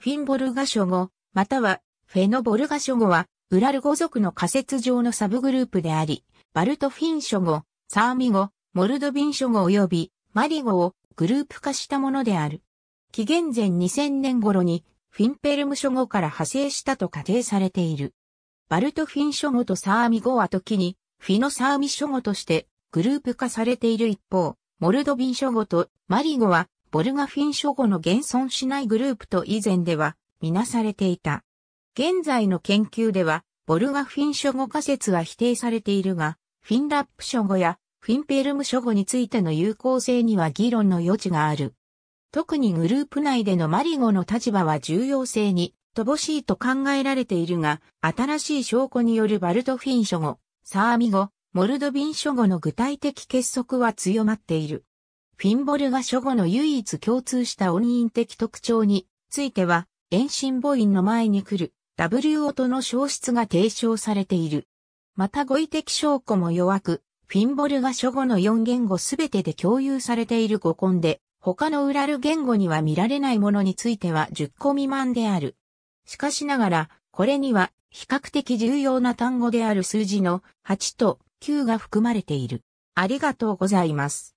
フィンボルガ諸語、またはフェノボルガ諸語は、ウラル語族の仮説上のサブグループであり、バルトフィン諸語、サーミ語、モルドビン諸語及びマリ語をグループ化したものである。紀元前2000年頃にフィンペルム諸語から派生したと仮定されている。バルトフィン諸語とサーミ語は時にフィノサーミ諸語としてグループ化されている一方、モルドビン諸語とマリ語はボルガフィン書後の現存しないグループと以前では、みなされていた。現在の研究では、ボルガフィン書語仮説は否定されているが、フィンラップ書語やフィンペルム書語についての有効性には議論の余地がある。特にグループ内でのマリ語の立場は重要性に乏しいと考えられているが、新しい証拠によるバルトフィン書語、サーミ語、モルドビン書語の具体的結束は強まっている。フィンボルが書語の唯一共通した音韻的特徴については、遠心母音の前に来る W 音の消失が提唱されている。また語彙的証拠も弱く、フィンボルが書語の4言語すべてで共有されている語根で、他のウラル言語には見られないものについては10個未満である。しかしながら、これには比較的重要な単語である数字の8と9が含まれている。ありがとうございます。